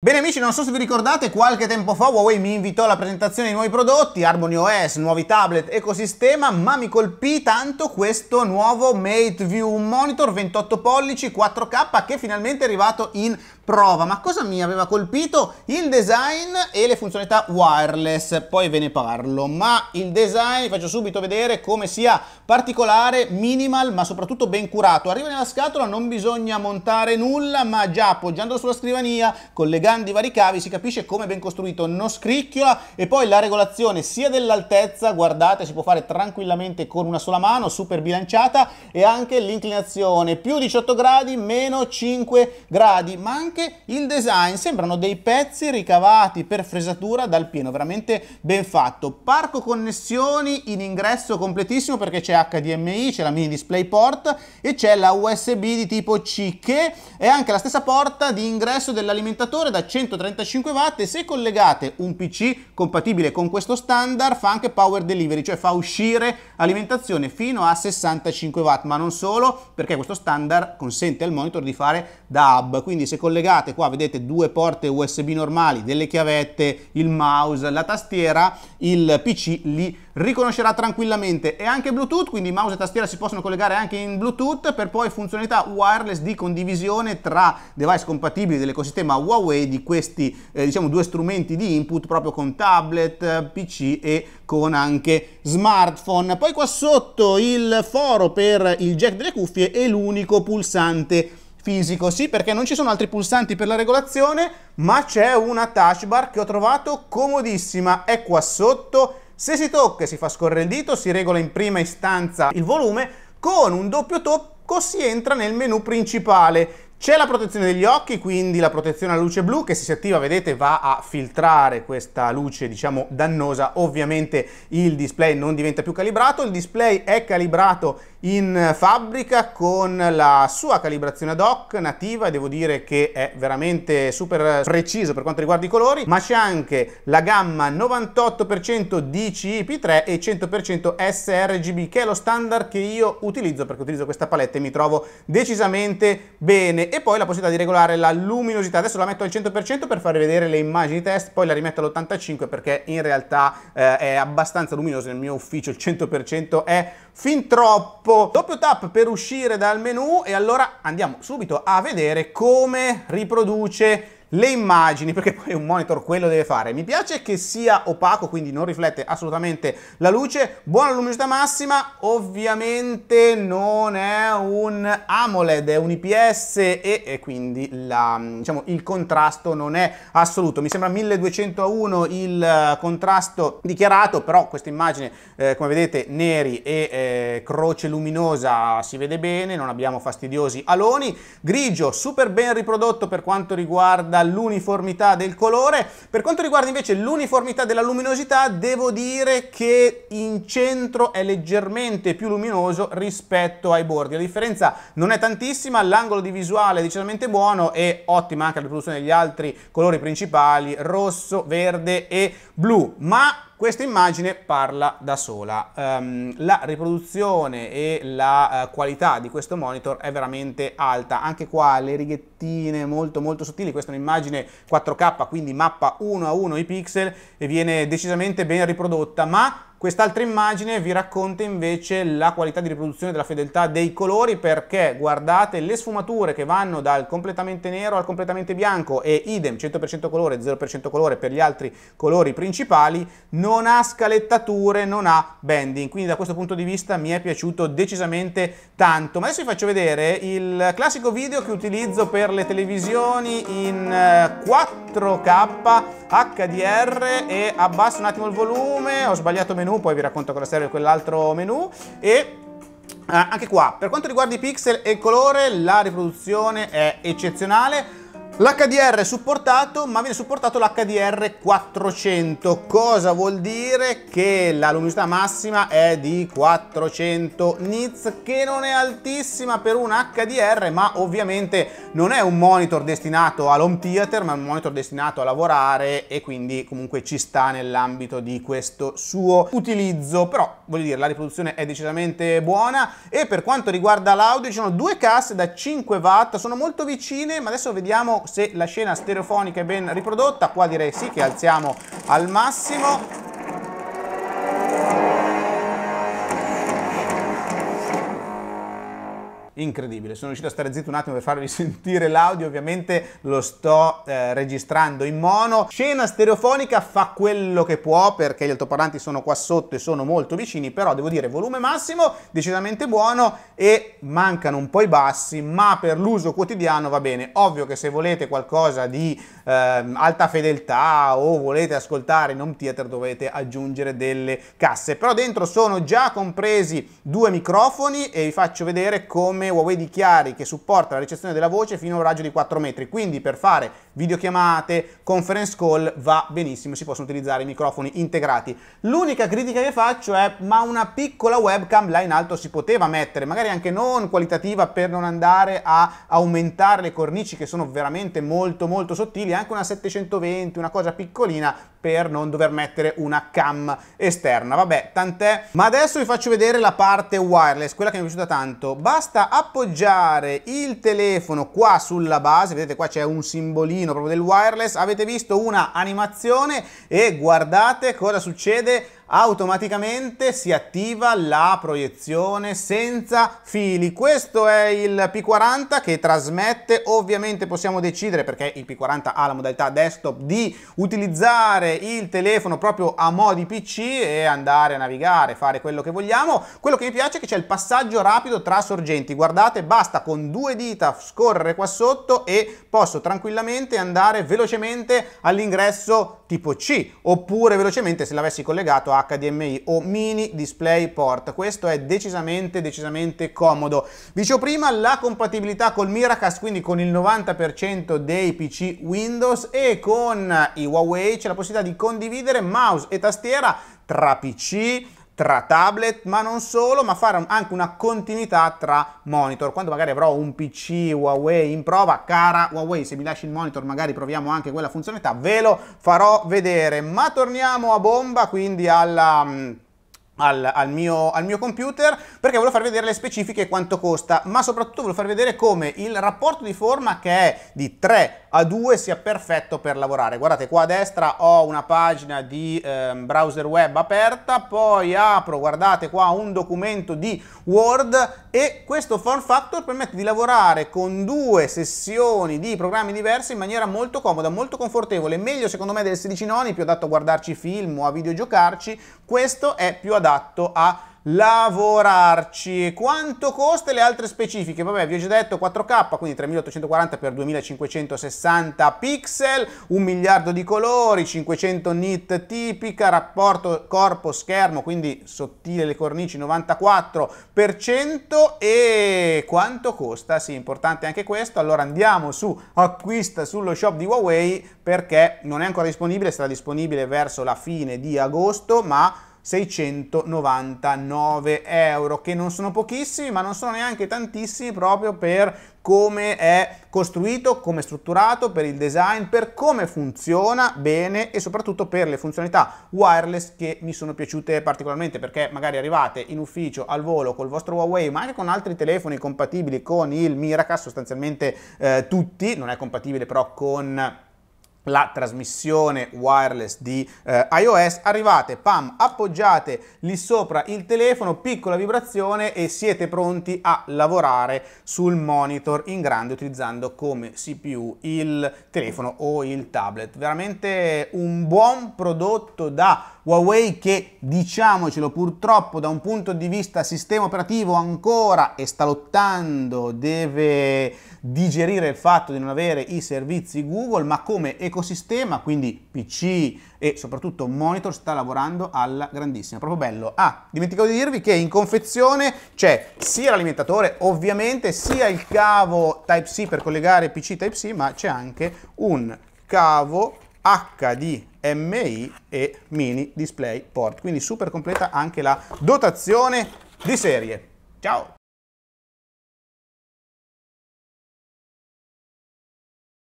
Bene amici, non so se vi ricordate, qualche tempo fa Huawei mi invitò alla presentazione di nuovi prodotti, Harmony OS, nuovi tablet, ecosistema, ma mi colpì tanto questo nuovo Mate View Monitor 28 pollici 4K che finalmente è arrivato in prova. Ma cosa mi aveva colpito? Il design e le funzionalità wireless, poi ve ne parlo, ma il design vi faccio subito vedere come sia particolare, minimal, ma soprattutto ben curato. Arriva nella scatola, non bisogna montare nulla, ma già appoggiandolo sulla scrivania, collegando grandi varicavi si capisce come ben costruito, non scricchiola e poi la regolazione sia dell'altezza, guardate si può fare tranquillamente con una sola mano, super bilanciata e anche l'inclinazione, più 18 gradi, meno 5 gradi, ma anche il design, sembrano dei pezzi ricavati per fresatura dal pieno, veramente ben fatto. Parco connessioni in ingresso completissimo perché c'è HDMI, c'è la mini DisplayPort e c'è la USB di tipo C che è anche la stessa porta di ingresso dell'alimentatore da 135 watt e se collegate un PC compatibile con questo standard fa anche power delivery, cioè fa uscire alimentazione fino a 65 watt, ma non solo perché questo standard consente al monitor di fare da hub, quindi se collegate qua vedete due porte USB normali, delle chiavette, il mouse, la tastiera, il PC li riconoscerà tranquillamente e anche Bluetooth, quindi mouse e tastiera si possono collegare anche in Bluetooth per poi funzionalità wireless di condivisione tra device compatibili dell'ecosistema Huawei di questi eh, diciamo due strumenti di input proprio con tablet, PC e con anche smartphone. Poi qua sotto il foro per il jack delle cuffie è l'unico pulsante fisico, sì perché non ci sono altri pulsanti per la regolazione, ma c'è una touch bar che ho trovato comodissima, è qua sotto se si tocca e si fa scorrere il dito si regola in prima istanza il volume, con un doppio tocco si entra nel menu principale. C'è la protezione degli occhi, quindi la protezione alla luce blu che se si attiva, vedete, va a filtrare questa luce, diciamo, dannosa. Ovviamente il display non diventa più calibrato, il display è calibrato in fabbrica con la sua calibrazione ad hoc nativa devo dire che è veramente super preciso per quanto riguarda i colori ma c'è anche la gamma 98% DCI p 3 e 100% sRGB che è lo standard che io utilizzo perché utilizzo questa palette e mi trovo decisamente bene e poi la possibilità di regolare la luminosità adesso la metto al 100% per far vedere le immagini test poi la rimetto all'85 perché in realtà eh, è abbastanza luminoso nel mio ufficio il 100% è fin troppo gruppo. Doppio tap per uscire dal menu e allora andiamo subito a vedere come riproduce le immagini, perché poi un monitor quello deve fare. Mi piace che sia opaco, quindi non riflette assolutamente la luce, buona luminosità massima, ovviamente non è un AMOLED, è un IPS e, e quindi la, diciamo, il contrasto non è assoluto. Mi sembra 1201 il eh, contrasto dichiarato, però questa immagine, eh, come vedete, neri e eh, croce luminosa si vede bene, non abbiamo fastidiosi aloni, grigio super ben riprodotto per quanto riguarda l'uniformità del colore. Per quanto riguarda invece l'uniformità della luminosità, devo dire che in centro è leggermente più luminoso rispetto ai bordi. La differenza non è tantissima, l'angolo di visuale è decisamente buono e ottima anche la riproduzione degli altri colori principali, rosso, verde e blu, ma questa immagine parla da sola, um, la riproduzione e la uh, qualità di questo monitor è veramente alta, anche qua le righettine molto molto sottili, questa è un'immagine 4K quindi mappa 1 a 1 i pixel e viene decisamente ben riprodotta ma Quest'altra immagine vi racconta invece la qualità di riproduzione della fedeltà dei colori perché guardate le sfumature che vanno dal completamente nero al completamente bianco e idem 100% colore, 0% colore per gli altri colori principali, non ha scalettature, non ha bending, quindi da questo punto di vista mi è piaciuto decisamente tanto. Ma adesso vi faccio vedere il classico video che utilizzo per le televisioni in 4K eh, HDR e abbasso un attimo il volume, ho sbagliato meno menu, poi vi racconto cosa serve quell'altro menu e eh, anche qua, per quanto riguarda i pixel e il colore, la riproduzione è eccezionale. L'HDR è supportato, ma viene supportato l'HDR 400. Cosa vuol dire? Che la luminosità massima è di 400 nits, che non è altissima per un HDR, ma ovviamente non è un monitor destinato all'home theater ma è un monitor destinato a lavorare e quindi comunque ci sta nell'ambito di questo suo utilizzo però voglio dire la riproduzione è decisamente buona e per quanto riguarda l'audio ci sono due casse da 5 watt sono molto vicine ma adesso vediamo se la scena stereofonica è ben riprodotta qua direi sì che alziamo al massimo incredibile. Sono riuscito a stare zitto un attimo per farvi sentire l'audio, ovviamente lo sto eh, registrando in mono. Scena stereofonica fa quello che può perché gli altoparlanti sono qua sotto e sono molto vicini, però devo dire volume massimo, decisamente buono e mancano un po' i bassi, ma per l'uso quotidiano va bene. Ovvio che se volete qualcosa di eh, alta fedeltà o volete ascoltare in home theater dovete aggiungere delle casse, però dentro sono già compresi due microfoni e vi faccio vedere come Huawei dichiari che supporta la ricezione della voce fino a un raggio di 4 metri, quindi per fare videochiamate, conference call, va benissimo, si possono utilizzare i microfoni integrati. L'unica critica che faccio è, ma una piccola webcam là in alto si poteva mettere, magari anche non qualitativa per non andare a aumentare le cornici che sono veramente molto molto sottili, anche una 720, una cosa piccolina per non dover mettere una cam esterna, vabbè tant'è. Ma adesso vi faccio vedere la parte wireless, quella che mi è piaciuta tanto. Basta appoggiare il telefono qua sulla base, vedete qua c'è un simbolino proprio del wireless avete visto una animazione e guardate cosa succede automaticamente si attiva la proiezione senza fili. Questo è il P40 che trasmette, ovviamente possiamo decidere perché il P40 ha la modalità desktop di utilizzare il telefono proprio a modi PC e andare a navigare, fare quello che vogliamo. Quello che mi piace è che c'è il passaggio rapido tra sorgenti, guardate basta con due dita scorrere qua sotto e posso tranquillamente andare velocemente all'ingresso tipo C, oppure velocemente se l'avessi collegato a HDMI o mini display port. Questo è decisamente, decisamente comodo. Vi dicevo prima la compatibilità col Miracast, quindi con il 90% dei PC Windows e con i Huawei c'è la possibilità di condividere mouse e tastiera tra PC, tra tablet, ma non solo, ma fare anche una continuità tra monitor. Quando magari avrò un PC Huawei in prova, cara Huawei, se mi lasci il monitor magari proviamo anche quella funzionalità, ve lo farò vedere. Ma torniamo a bomba, quindi alla mm, al, al, mio, al, mio, computer perché volevo far vedere le specifiche e quanto costa ma soprattutto volevo far vedere come il rapporto di forma che è di 3 a 2 sia perfetto per lavorare guardate qua a destra ho una pagina di eh, browser web aperta poi apro guardate qua un documento di Word e questo form factor permette di lavorare con due sessioni di programmi diversi in maniera molto comoda molto confortevole meglio secondo me del 16 noni più adatto a guardarci film o a videogiocarci questo è più adatto adatto a lavorarci. Quanto costa le altre specifiche? Vabbè, vi ho già detto 4K, quindi 3840 x 2560 pixel, un miliardo di colori, 500 nit tipica, rapporto corpo-schermo, quindi sottile le cornici 94% e quanto costa? Sì, importante anche questo. Allora andiamo su acquista sullo shop di Huawei perché non è ancora disponibile, sarà disponibile verso la fine di agosto, ma 699 euro, che non sono pochissimi, ma non sono neanche tantissimi proprio per come è costruito, come è strutturato, per il design, per come funziona bene e soprattutto per le funzionalità wireless che mi sono piaciute particolarmente perché magari arrivate in ufficio al volo col vostro Huawei ma anche con altri telefoni compatibili con il Miracast, sostanzialmente eh, tutti, non è compatibile però con la trasmissione wireless di eh, iOS, arrivate, pam, appoggiate lì sopra il telefono, piccola vibrazione e siete pronti a lavorare sul monitor in grande utilizzando come CPU il telefono o il tablet. Veramente un buon prodotto da Huawei che diciamocelo purtroppo da un punto di vista sistema operativo ancora e sta lottando, deve digerire il fatto di non avere i servizi Google, ma come ecosistema, quindi PC e soprattutto monitor sta lavorando alla grandissima, proprio bello. Ah, dimenticavo di dirvi che in confezione c'è sia l'alimentatore ovviamente, sia il cavo Type-C per collegare PC Type-C, ma c'è anche un cavo HDMI e mini display port. Quindi super completa anche la dotazione di serie. Ciao!